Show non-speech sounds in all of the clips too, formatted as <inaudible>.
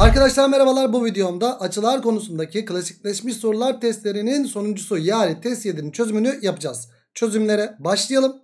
Arkadaşlar merhabalar bu videomda açılar konusundaki klasikleşmiş sorular testlerinin sonuncusu yani test 7'nin çözümünü yapacağız. Çözümlere başlayalım.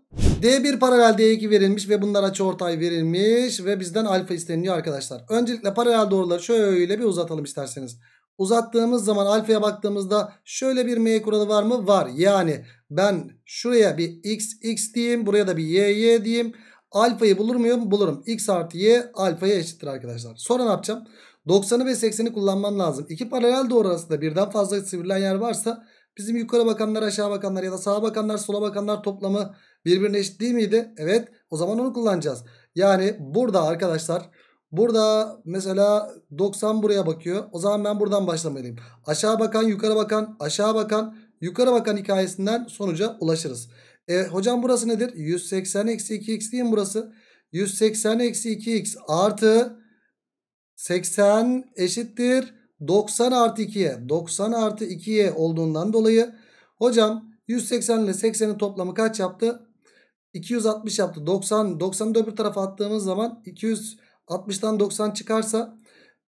D1 paralel D2 verilmiş ve bunlar açıortay verilmiş ve bizden alfa isteniyor arkadaşlar. Öncelikle paralel doğruları şöyle bir uzatalım isterseniz. Uzattığımız zaman alfaya baktığımızda şöyle bir M kuralı var mı? Var. Yani ben şuraya bir x x diyeyim buraya da bir y y diyeyim. Alfayı bulur muyum? Bulurum. X artı Y alfaya eşittir arkadaşlar. Sonra ne yapacağım? 90'ı ve 80'i kullanmam lazım. İki paralel doğru arasında birden fazla sivrilen yer varsa bizim yukarı bakanlar aşağı bakanlar ya da sağa bakanlar sola bakanlar toplamı birbirine eşit değil miydi? Evet. O zaman onu kullanacağız. Yani burada arkadaşlar burada mesela 90 buraya bakıyor. O zaman ben buradan başlamayayım. Aşağı bakan yukarı bakan aşağı bakan yukarı bakan hikayesinden sonuca ulaşırız. E, hocam burası nedir? 180 eksi 2x değil mi burası? 180 eksi 2x artı 80 eşittir 90 artı 2'ye. 90 artı 2'ye olduğundan dolayı hocam 180 ile 80'in toplamı kaç yaptı? 260 yaptı. 90 90'ı öbür tarafa attığımız zaman 260'tan 90 çıkarsa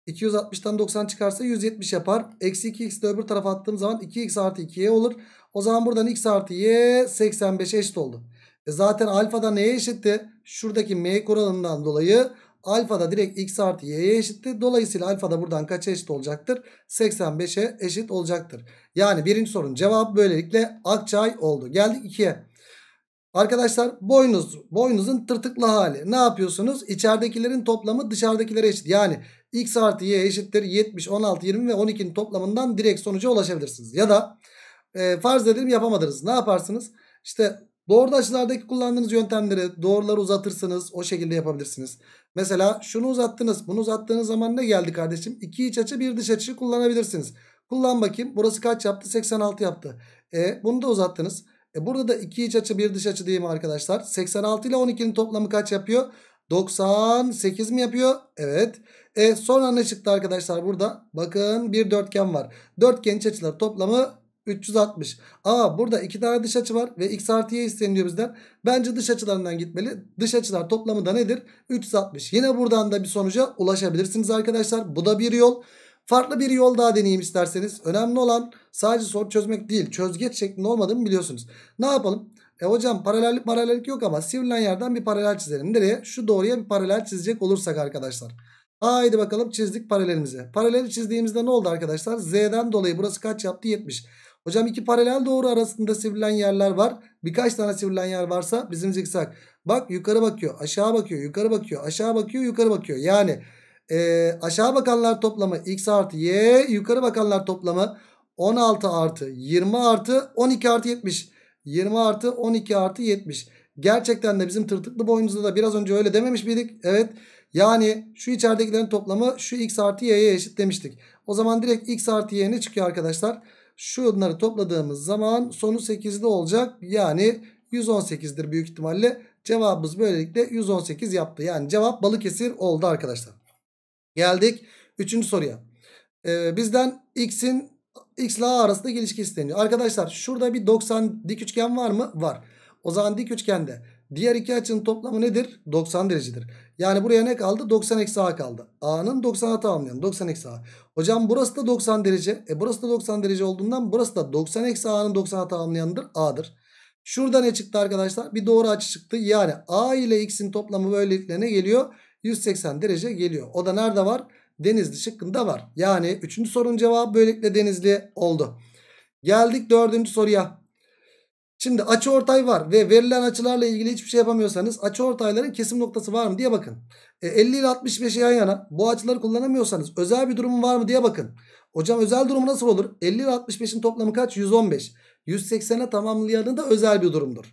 260'tan 90 çıkarsa 170 yapar. Eksi 2x de öbür tarafa attığım zaman 2x artı 2'ye olur. O zaman buradan x artı y 85 eşit oldu. E zaten alfa da neye eşitti? Şuradaki m kuralından dolayı alfa da direkt x artı y'ye eşitti. Dolayısıyla alfa da buradan kaç eşit olacaktır? 85'e eşit olacaktır. Yani birinci sorun cevap böylelikle akçay oldu. Geldik ikiye. Arkadaşlar boynuz, boynuzun tırtıklı hali. Ne yapıyorsunuz? İçeridekilerin toplamı dışarıdakilere eşit. Yani x artı y eşittir 70, 16, 20 ve 12'nin toplamından direkt sonuca ulaşabilirsiniz. Ya da e, farz edelim yapamadınız. Ne yaparsınız? İşte doğruda açılardaki kullandığınız yöntemleri doğruları uzatırsınız. O şekilde yapabilirsiniz. Mesela şunu uzattınız. Bunu uzattığınız zaman ne geldi kardeşim? İki iç açı bir dış açı kullanabilirsiniz. Kullan bakayım. Burası kaç yaptı? 86 yaptı. E, bunu da uzattınız. E, burada da iki iç açı bir dış açı diyeyim arkadaşlar? 86 ile 12'nin toplamı kaç yapıyor? 98 mi yapıyor? Evet. E, sonra ne çıktı arkadaşlar burada? Bakın bir dörtgen var. Dörtgen iç açıları toplamı 360. Aa burada iki tane dış açı var ve x artı y isteniyor bizden. Bence dış açılarından gitmeli. Dış açılar toplamı da nedir? 360. Yine buradan da bir sonuca ulaşabilirsiniz arkadaşlar. Bu da bir yol. Farklı bir yol daha deneyeyim isterseniz. Önemli olan sadece soru çözmek değil. Çözgeç şeklinde olmadığını biliyorsunuz. Ne yapalım? E hocam paralellik paralellik yok ama sivrilen yerden bir paralel çizelim. Nereye? Şu doğruya bir paralel çizecek olursak arkadaşlar. Haydi bakalım çizdik paralelimize. Paraleli çizdiğimizde ne oldu arkadaşlar? Z'den dolayı burası kaç yaptı? 70. Hocam iki paralel doğru arasında sivrilen yerler var. Birkaç tane sivrilen yer varsa bizim zikzak. Bak yukarı bakıyor, aşağı bakıyor, yukarı bakıyor, aşağı bakıyor, yukarı bakıyor. Yani e, aşağı bakanlar toplamı x artı y, yukarı bakanlar toplamı 16 artı 20 artı 12 artı 70. 20 artı 12 artı 70. Gerçekten de bizim tırtıklı boyumuzda da biraz önce öyle dememiş miydik? Evet. Yani şu içeridekilerin toplamı şu x artı y'ye eşit demiştik. O zaman direkt x artı y ne çıkıyor arkadaşlar? Arkadaşlar. Şunları topladığımız zaman sonu 8'li olacak. Yani 118'dir büyük ihtimalle. Cevabımız böylelikle 118 yaptı. Yani cevap Balıkesir oldu arkadaşlar. Geldik 3. soruya. Ee, bizden x'in x ile a arasında ilişki isteniyor. Arkadaşlar şurada bir 90 dik üçgen var mı? Var. O zaman dik üçgende Diğer iki açının toplamı nedir? 90 derecedir. Yani buraya ne kaldı? 90 eksi a kaldı. A'nın 90'a tamamlayalım. 90 eksi a. Hocam burası da 90 derece. E burası da 90 derece olduğundan burası da 90 eksi a'nın 90'a tamamlayanıdır. A'dır. Şurada ne çıktı arkadaşlar? Bir doğru açı çıktı. Yani a ile x'in toplamı böylelikle ne geliyor? 180 derece geliyor. O da nerede var? Denizli şıkkında var. Yani 3. sorunun cevabı böylelikle Denizli oldu. Geldik 4. soruya. Şimdi açı ortay var ve verilen açılarla ilgili hiçbir şey yapamıyorsanız açı ortayların kesim noktası var mı diye bakın. E, 50 ile 65'i yan yana bu açıları kullanamıyorsanız özel bir durumun var mı diye bakın. Hocam özel durumu nasıl olur? 50 ile 65'in toplamı kaç? 115. 180'e tamamlayanı da özel bir durumdur.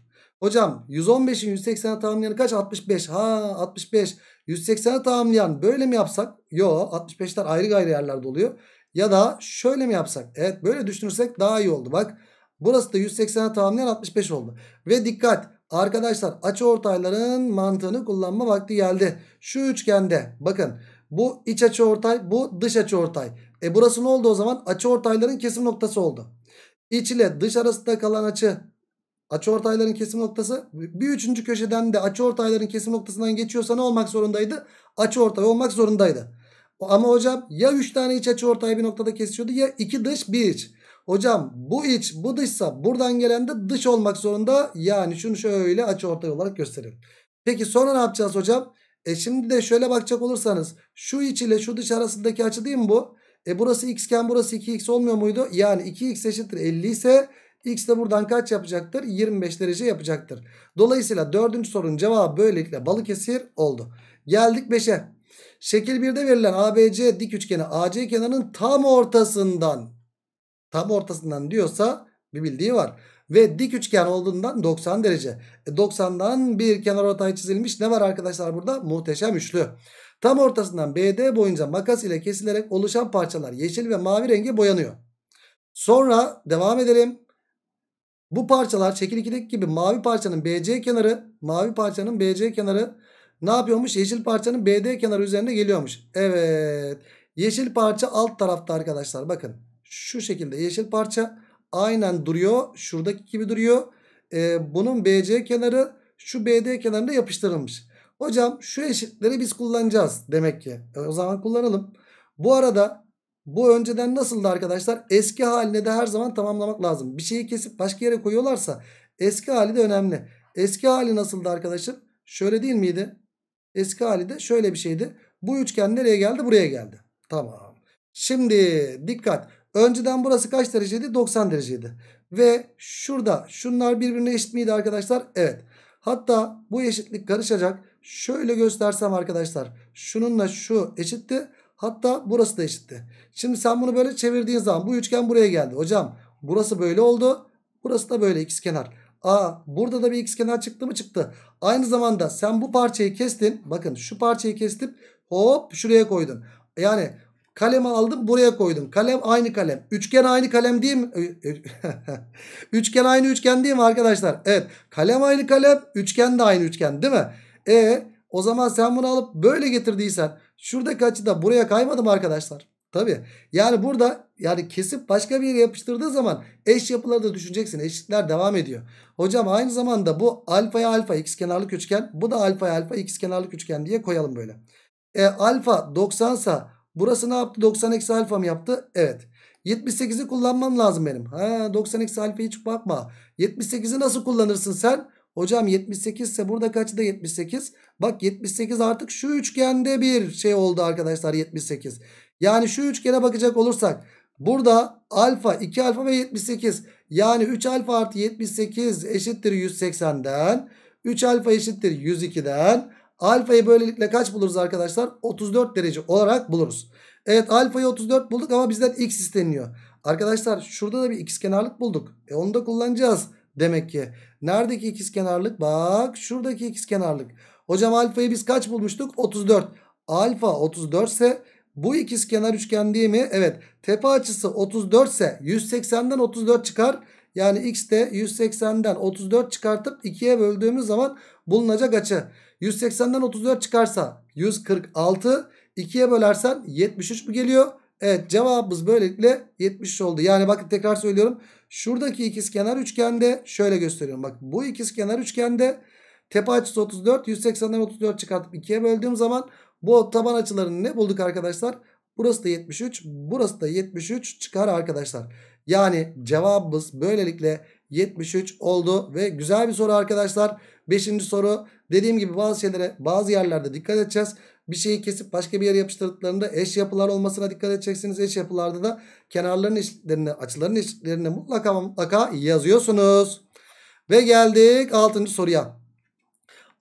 Hocam 115'in 180'e tamamlayanı kaç? 65. Ha 65. 180'e tamamlayan böyle mi yapsak? Yo 65'ler ayrı gayrı yerlerde oluyor. Ya da şöyle mi yapsak? Evet böyle düşünürsek daha iyi oldu. Bak Burası da 180'e tamamlayan 65 oldu. Ve dikkat arkadaşlar açı ortayların mantığını kullanma vakti geldi. Şu üçgende bakın bu iç açı ortay bu dış açı ortay. E burası ne oldu o zaman? Açı ortayların kesim noktası oldu. İç ile dış arasında kalan açı açı ortayların kesim noktası bir üçüncü köşeden de açı ortayların kesim noktasından geçiyorsa ne olmak zorundaydı? Açı ortay olmak zorundaydı. Ama hocam ya 3 tane iç açı ortay bir noktada kesiyordu ya 2 dış 1 iç. Hocam bu iç bu dışsa buradan gelen de dış olmak zorunda. Yani şunu şöyle açı ortay olarak gösterelim. Peki sonra ne yapacağız hocam? E şimdi de şöyle bakacak olursanız şu iç ile şu dış arasındaki açı değil mi bu? E burası x iken burası 2x olmuyor muydu? Yani 2x eşittir 50 ise x de buradan kaç yapacaktır? 25 derece yapacaktır. Dolayısıyla dördüncü sorunun cevabı böylelikle Balıkesir oldu. Geldik 5'e. Şekil 1'de verilen ABC dik üçgeni AC kenarının tam ortasından tam ortasından diyorsa bir bildiği var. Ve dik üçgen olduğundan 90 derece. E 90'dan bir kenar ortay çizilmiş. Ne var arkadaşlar burada? Muhteşem üçlü. Tam ortasından BD boyunca makas ile kesilerek oluşan parçalar yeşil ve mavi rengi boyanıyor. Sonra devam edelim. Bu parçalar şekil 2'deki gibi mavi parçanın BC kenarı, mavi parçanın BC kenarı ne yapıyormuş? Yeşil parçanın BD kenarı üzerinde geliyormuş. Evet. Yeşil parça alt tarafta arkadaşlar bakın. Şu şekilde yeşil parça aynen duruyor. Şuradaki gibi duruyor. E, bunun BC kenarı şu BD kenarına yapıştırılmış. Hocam şu eşitleri biz kullanacağız demek ki. E, o zaman kullanalım. Bu arada bu önceden nasıldı arkadaşlar? Eski haline de her zaman tamamlamak lazım. Bir şeyi kesip başka yere koyuyorlarsa eski hali de önemli. Eski hali nasıldı arkadaşım? Şöyle değil miydi? Eski hali de şöyle bir şeydi. Bu üçgen nereye geldi? Buraya geldi. Tamam. Şimdi dikkat. Önceden burası kaç dereceydi? 90 dereceydi. Ve şurada şunlar birbirine eşit miydi arkadaşlar? Evet. Hatta bu eşitlik karışacak. Şöyle göstersem arkadaşlar. Şununla şu eşitti. Hatta burası da eşitti. Şimdi sen bunu böyle çevirdiğin zaman bu üçgen buraya geldi. Hocam burası böyle oldu. Burası da böyle kenar. Aa burada da bir kenar çıktı mı çıktı. Aynı zamanda sen bu parçayı kestin. Bakın şu parçayı kestim. Hop şuraya koydun. Yani Kalemi aldım buraya koydum. Kalem aynı kalem. Üçgen aynı kalem değil mi? <laughs> üçgen aynı üçgen değil mi arkadaşlar? Evet. Kalem aynı kalem. Üçgen de aynı üçgen değil mi? E o zaman sen bunu alıp böyle getirdiysen şuradaki açı da buraya kaymadım arkadaşlar? Tabi. Yani burada yani kesip başka bir yere yapıştırdığı zaman eş yapıları da düşüneceksin. Eşitler devam ediyor. Hocam aynı zamanda bu alfaya alfa x kenarlık üçgen. Bu da alfaya alfa x kenarlık üçgen diye koyalım böyle. E alfa 90 sa Burası ne yaptı? 90 eksi alfa mı yaptı? Evet. 78'i kullanmam lazım benim. Ha, 90 eksi alfa hiç bakma. 78'i nasıl kullanırsın sen? Hocam 78 ise burada kaçı da 78? Bak 78 artık şu üçgende bir şey oldu arkadaşlar 78. Yani şu üçgene bakacak olursak burada alfa 2 alfa ve 78. Yani 3 alfa artı 78 eşittir 180'den. 3 alfa eşittir 102'den. Alfayı böylelikle kaç buluruz arkadaşlar? 34 derece olarak buluruz. Evet alfayı 34 bulduk ama bizden x isteniyor. Arkadaşlar şurada da bir x kenarlık bulduk. E onu da kullanacağız. Demek ki neredeki ikiz kenarlık? Bak şuradaki ikiz kenarlık. Hocam alfayı biz kaç bulmuştuk? 34. Alfa 34 ise bu ikizkenar üçgen değil mi? Evet. Tepe açısı 34 ise 180'den 34 çıkar. Yani x de 180'den 34 çıkartıp 2'ye böldüğümüz zaman bulunacak açı. 180'den 34 çıkarsa 146. 2'ye bölersen 73 mi geliyor? Evet cevabımız böylelikle 70 oldu. Yani bakın tekrar söylüyorum. Şuradaki ikizkenar üçgende şöyle gösteriyorum. Bak bu ikizkenar üçgende tepe açısı 34. 180'den 34 çıkartıp 2'ye böldüğüm zaman bu taban açılarını ne bulduk arkadaşlar? Burası da 73. Burası da 73 çıkar arkadaşlar. Yani cevabımız böylelikle 73 oldu. Ve güzel bir soru arkadaşlar. Beşinci soru Dediğim gibi bazı şeylere bazı yerlerde dikkat edeceğiz. Bir şeyi kesip başka bir yere yapıştırdıklarında eş yapılar olmasına dikkat edeceksiniz. Eş yapılarda da kenarların eşitlerine, açıların eşitlerine mutlaka mutlaka yazıyorsunuz. Ve geldik 6. soruya.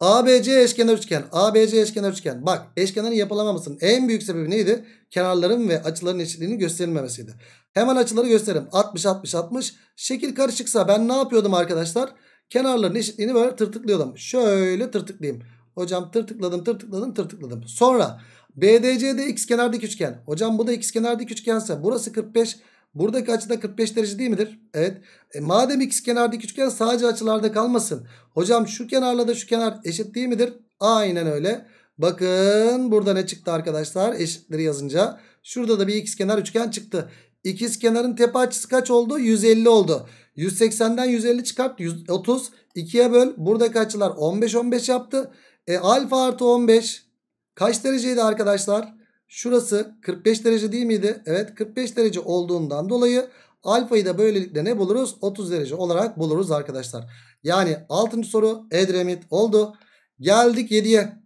ABC eşkenar üçgen. ABC eşkenar üçgen. Bak eşkenarın yapılamamasının en büyük sebebi neydi? Kenarların ve açıların eşitliğinin gösterilmemesiydi. Hemen açıları gösterelim. 60 60 60. Şekil karışıksa ben ne yapıyordum arkadaşlar? Arkadaşlar Kenarlarını eşitliğini böyle tırtıklayalım. Şöyle tırtıklayayım. Hocam tırtıkladım tırtıkladım tırtıkladım. Sonra BDC'de x kenar dik üçgen. Hocam bu da x kenar dik üçgense burası 45. Buradaki açıda 45 derece değil midir? Evet. E, madem x kenar dik üçgen sadece açılarda kalmasın. Hocam şu kenarla da şu kenar eşit değil midir? Aynen öyle. Bakın burada ne çıktı arkadaşlar? Eşitleri yazınca. Şurada da bir x kenar üçgen çıktı. İkiz kenarın tepe açısı kaç oldu? 150 oldu. 180'den 150 çıkart 130. 2'ye böl. Buradaki açılar 15 15 yaptı. E, alfa artı 15 kaç dereceydi arkadaşlar? Şurası 45 derece değil miydi? Evet 45 derece olduğundan dolayı alfayı da böylelikle ne buluruz? 30 derece olarak buluruz arkadaşlar. Yani 6. soru Edremit oldu. Geldik 7'ye.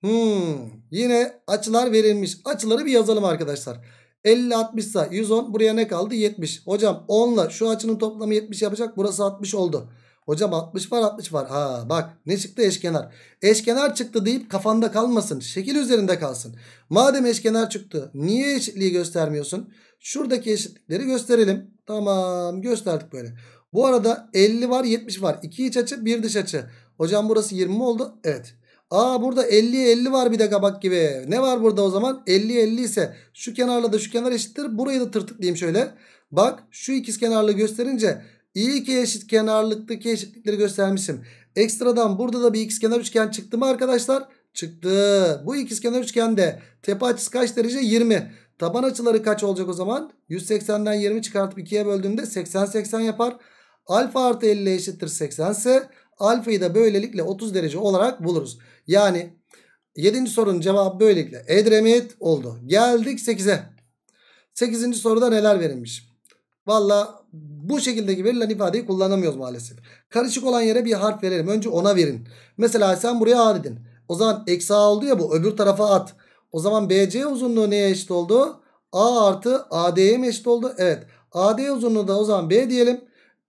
Hmm, yine açılar verilmiş. Açıları bir yazalım arkadaşlar. 50 60 ise 110 buraya ne kaldı 70. Hocam 10 ile şu açının toplamı 70 yapacak burası 60 oldu. Hocam 60 var 60 var. Ha bak ne çıktı eşkenar. Eşkenar çıktı deyip kafanda kalmasın. Şekil üzerinde kalsın. Madem eşkenar çıktı niye eşitliği göstermiyorsun? Şuradaki eşitlikleri gösterelim. Tamam gösterdik böyle. Bu arada 50 var 70 var. 2 iç açı 1 dış açı. Hocam burası 20 oldu. Evet Aa burada 50'ye 50 var bir de kabak gibi. Ne var burada o zaman? 50'ye 50 ise şu kenarla da şu kenar eşittir. Burayı da tırtıklayayım şöyle. Bak şu ikiz kenarlı gösterince iyi ki eşit kenarlıktaki eşitlikleri göstermişim. Ekstradan burada da bir ikizkenar üçgen çıktı mı arkadaşlar? Çıktı. Bu ikizkenar kenar üçgende tepe açısı kaç derece? 20. Taban açıları kaç olacak o zaman? 180'den 20 çıkartıp 2'ye böldüğümde 80-80 yapar. Alfa artı 50 eşittir 80 ise Alfayı da böylelikle 30 derece olarak buluruz. Yani 7. sorunun cevabı böylelikle Edremit oldu. Geldik 8'e. 8. soruda neler verilmiş? Valla bu şekildeki verilen ifadeyi kullanamıyoruz maalesef. Karışık olan yere bir harf verelim. Önce ona verin. Mesela sen buraya A dedin. O zaman eksi A oldu ya bu öbür tarafa at. O zaman BC uzunluğu neye eşit oldu? A artı AD'ye mi eşit oldu? Evet. AD uzunluğu da o zaman B diyelim.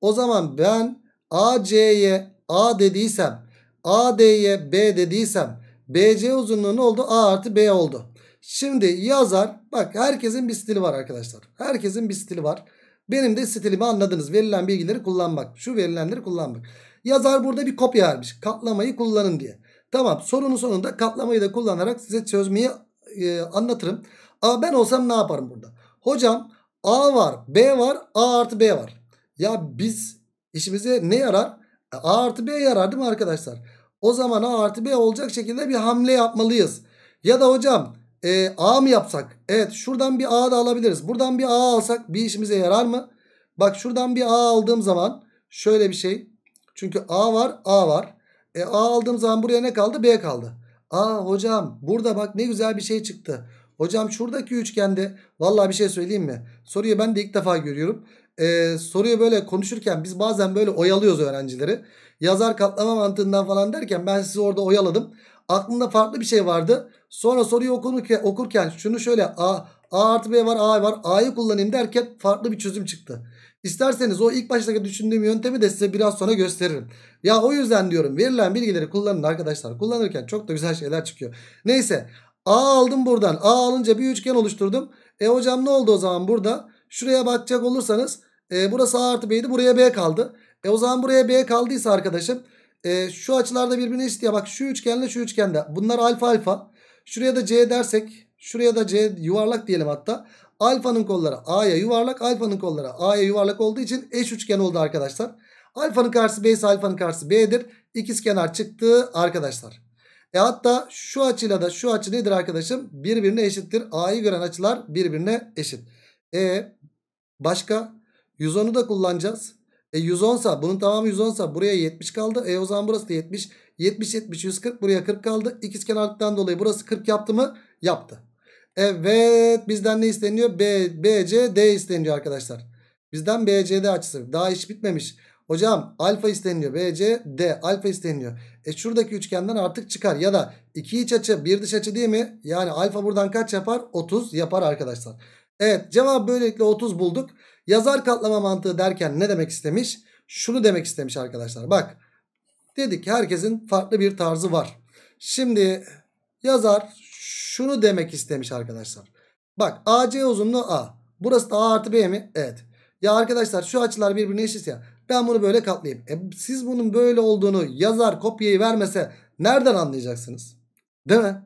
O zaman ben AC'ye A dediysem AD'ye B dediysem BC uzunluğu ne oldu? A artı B oldu. Şimdi yazar bak herkesin bir stili var arkadaşlar. Herkesin bir stili var. Benim de stilimi anladınız. Verilen bilgileri kullanmak. Şu verilenleri kullanmak. Yazar burada bir kopya almış, Katlamayı kullanın diye. Tamam sorunun sonunda katlamayı da kullanarak size çözmeyi e, anlatırım. Ama ben olsam ne yaparım burada? Hocam A var B var A artı B var. Ya biz işimize ne yarar? E, A artı B yarar değil mi arkadaşlar? O zaman A artı B olacak şekilde bir hamle yapmalıyız. Ya da hocam e, A mı yapsak? Evet şuradan bir A da alabiliriz. Buradan bir A alsak bir işimize yarar mı? Bak şuradan bir A aldığım zaman şöyle bir şey. Çünkü A var A var. E, A aldığım zaman buraya ne kaldı? B kaldı. A hocam burada bak ne güzel bir şey çıktı. Hocam şuradaki üçgende vallahi bir şey söyleyeyim mi? Soruyu ben de ilk defa görüyorum e, soruyu böyle konuşurken biz bazen böyle oyalıyoruz öğrencileri. Yazar katlama mantığından falan derken ben sizi orada oyaladım. Aklımda farklı bir şey vardı. Sonra soruyu okurken, okurken şunu şöyle A, A artı B var A var A'yı kullanayım derken farklı bir çözüm çıktı. İsterseniz o ilk baştaki düşündüğüm yöntemi de size biraz sonra gösteririm. Ya o yüzden diyorum verilen bilgileri kullanın arkadaşlar. Kullanırken çok da güzel şeyler çıkıyor. Neyse A aldım buradan. A alınca bir üçgen oluşturdum. E hocam ne oldu o zaman burada? Şuraya bakacak olursanız e, burası A artı B'ydi buraya B kaldı. E o zaman buraya B kaldıysa arkadaşım e, şu açılarda birbirine eşit ya bak şu üçgenle şu üçgende bunlar alfa alfa. Şuraya da C dersek şuraya da C yuvarlak diyelim hatta. Alfanın kolları A'ya yuvarlak alfanın kolları A'ya yuvarlak olduğu için eş üçgen oldu arkadaşlar. Alfanın karşısı B ise alfanın karşısı B'dir. İkiz kenar çıktı arkadaşlar. E hatta şu açıyla da şu açı nedir arkadaşım? Birbirine eşittir. A'yı gören açılar birbirine eşit. E Başka 110'u da kullanacağız. E 110 sa bunun tamamı 110 sa buraya 70 kaldı. E o zaman burası da 70. 70 70 140 buraya 40 kaldı. İkiz kenarlıktan dolayı burası 40 yaptı mı? Yaptı. Evet bizden ne isteniyor? B, B C D isteniyor arkadaşlar. Bizden B C D açısı. Daha iş bitmemiş. Hocam alfa isteniyor. B C D alfa isteniyor. E şuradaki üçgenden artık çıkar. Ya da iki iç açı bir dış açı değil mi? Yani alfa buradan kaç yapar? 30 yapar arkadaşlar. Evet cevap böylelikle 30 bulduk. Yazar katlama mantığı derken ne demek istemiş? Şunu demek istemiş arkadaşlar. Bak dedik herkesin farklı bir tarzı var. Şimdi yazar şunu demek istemiş arkadaşlar. Bak AC uzunluğu A. Burası da A artı B mi? Evet. Ya arkadaşlar şu açılar birbirine eşit ya. Ben bunu böyle katlayayım. E, siz bunun böyle olduğunu yazar kopyayı vermese nereden anlayacaksınız? Değil mi?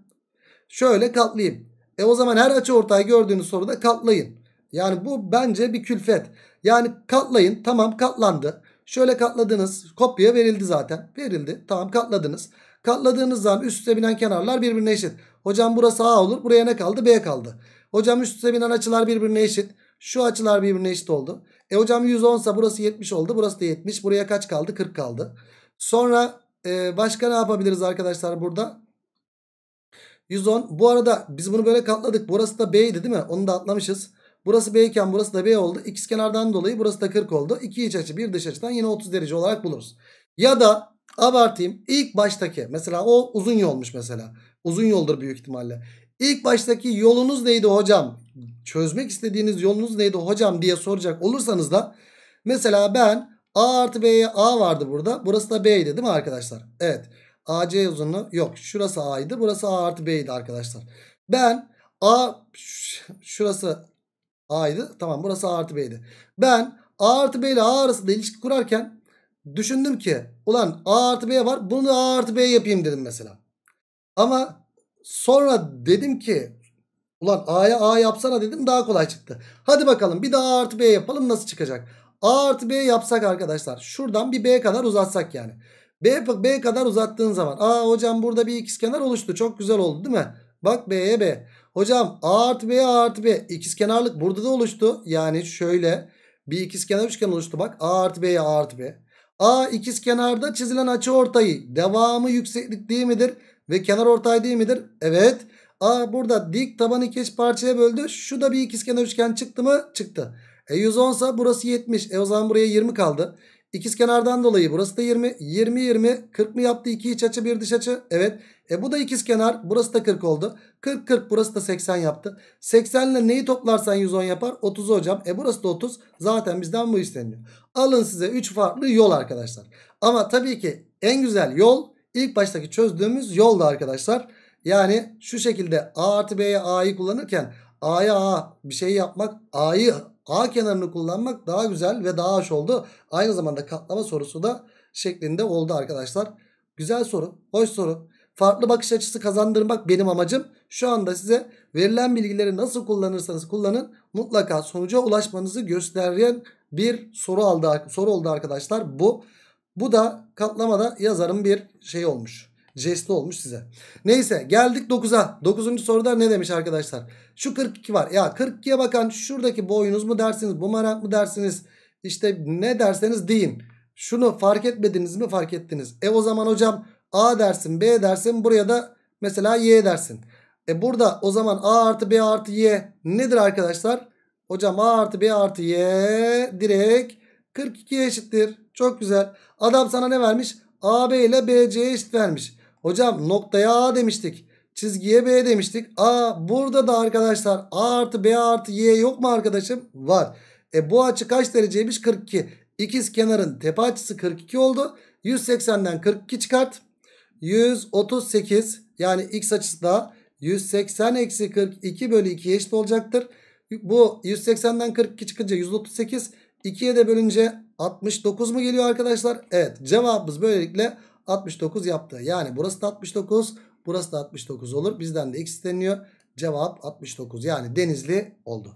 Şöyle katlayayım. E o zaman her açı ortay gördüğünüz soruda katlayın. Yani bu bence bir külfet. Yani katlayın tamam katlandı. Şöyle katladınız kopya verildi zaten. Verildi tamam katladınız. Katladığınız zaman üst üste binen kenarlar birbirine eşit. Hocam burası A olur buraya ne kaldı B kaldı. Hocam üst üste binen açılar birbirine eşit. Şu açılar birbirine eşit oldu. E hocam 110 ise burası 70 oldu. Burası da 70. Buraya kaç kaldı? 40 kaldı. Sonra e, başka ne yapabiliriz arkadaşlar burada? 110. Bu arada biz bunu böyle katladık. Burası da B'ydi değil mi? Onu da atlamışız. Burası B iken burası da B oldu. İkiz kenardan dolayı burası da 40 oldu. İki iç açı bir dış açıdan yine 30 derece olarak buluruz. Ya da abartayım ilk baştaki mesela o uzun yolmuş mesela. Uzun yoldur büyük ihtimalle. İlk baştaki yolunuz neydi hocam? Çözmek istediğiniz yolunuz neydi hocam diye soracak olursanız da mesela ben A artı B'ye A vardı burada. Burası da B'ydi değil mi arkadaşlar? Evet. AC uzunluğu yok. Şurası A'ydı. Burası A artı B'ydi arkadaşlar. Ben A şurası A'ydı. Tamam burası A artı B'ydi. Ben A artı B ile A arasında ilişki kurarken düşündüm ki ulan A artı B var. Bunu da A artı B yapayım dedim mesela. Ama sonra dedim ki ulan A'ya A yapsana dedim daha kolay çıktı. Hadi bakalım bir daha A artı B yapalım nasıl çıkacak? A artı B yapsak arkadaşlar. Şuradan bir B kadar uzatsak yani. B, B kadar uzattığın zaman. Aa hocam burada bir ikizkenar oluştu. Çok güzel oldu değil mi? Bak B'ye B. Hocam A artı B A artı B. İkizkenarlık burada da oluştu. Yani şöyle bir ikizkenar üçgen oluştu. Bak A artı B'ye A artı B. A ikizkenarda çizilen açı ortayı. Devamı yükseklik değil midir? Ve kenar ortay değil midir? Evet. A burada dik taban iki eş parçaya böldü. Şu da bir ikizkenar üçgen çıktı mı? Çıktı. E 110 sa burası 70. E o zaman buraya 20 kaldı. İkiz kenardan dolayı burası da 20. 20 20 40 mı yaptı? 2 iç açı 1 dış açı. Evet. E bu da ikiz kenar. Burası da 40 oldu. 40 40 burası da 80 yaptı. 80 ile neyi toplarsan 110 yapar? 30 hocam. E burası da 30. Zaten bizden bu isteniyor. Alın size 3 farklı yol arkadaşlar. Ama tabii ki en güzel yol ilk baştaki çözdüğümüz yolda arkadaşlar. Yani şu şekilde A artı B'ye A'yı kullanırken A'ya A bir şey yapmak A'yı A kenarını kullanmak daha güzel ve daha aş oldu. Aynı zamanda katlama sorusu da şeklinde oldu arkadaşlar. Güzel soru. Hoş soru. Farklı bakış açısı kazandırmak benim amacım. Şu anda size verilen bilgileri nasıl kullanırsanız kullanın mutlaka sonuca ulaşmanızı gösteren bir soru aldı soru oldu arkadaşlar. Bu bu da katlamada yazarım bir şey olmuş jest olmuş size. Neyse geldik 9'a. 9. soruda ne demiş arkadaşlar? Şu 42 var. Ya 42'ye bakan şuradaki boyunuz mu dersiniz? Bumerang mı dersiniz? İşte ne derseniz deyin. Şunu fark etmediniz mi? Fark ettiniz. E o zaman hocam A dersin B dersin. Buraya da mesela Y dersin. E burada o zaman A artı B artı Y nedir arkadaşlar? Hocam A artı B artı Y direkt 42 eşittir. Çok güzel. Adam sana ne vermiş? AB ile BC'ye eşit vermiş. Hocam noktaya A demiştik. Çizgiye B demiştik. A burada da arkadaşlar A artı B artı Y yok mu arkadaşım? Var. E bu açı kaç dereceymiş? 42. İkiz kenarın tepe açısı 42 oldu. 180'den 42 çıkart. 138 yani x açısı da 180 eksi 42 bölü 2 eşit olacaktır. Bu 180'den 42 çıkınca 138 2'ye de bölünce 69 mu geliyor arkadaşlar? Evet cevabımız böylelikle 69 yaptı. Yani burası da 69. Burası da 69 olur. Bizden de x isteniyor. Cevap 69. Yani Denizli oldu.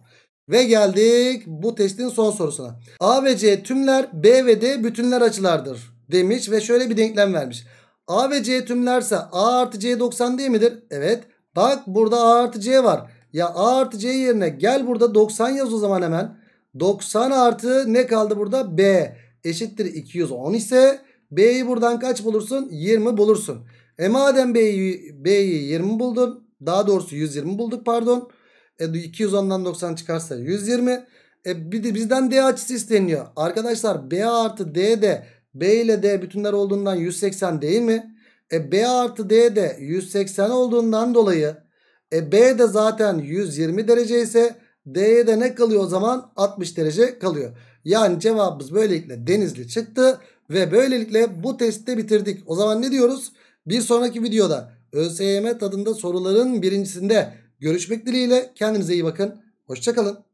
Ve geldik bu testin son sorusuna. A ve C tümler B ve D bütünler açılardır demiş ve şöyle bir denklem vermiş. A ve C tümlerse A artı C 90 değil midir? Evet. Bak burada A artı C var. Ya A artı C yerine gel burada 90 yaz o zaman hemen. 90 artı ne kaldı burada? B eşittir 210 ise B'yi buradan kaç bulursun? 20 bulursun. E madem B'yi B'yi 20 buldun. Daha doğrusu 120 bulduk pardon. E 210'dan 90 çıkarsa 120. E bir de bizden D açısı isteniyor. Arkadaşlar B artı D de B ile D bütünler olduğundan 180 değil mi? E B artı D de 180 olduğundan dolayı e B de zaten 120 derece ise D'ye de ne kalıyor o zaman? 60 derece kalıyor. Yani cevabımız böylelikle denizli çıktı. Ve böylelikle bu testte bitirdik. O zaman ne diyoruz? Bir sonraki videoda ÖSYM tadında soruların birincisinde görüşmek dileğiyle kendinize iyi bakın. Hoşçakalın.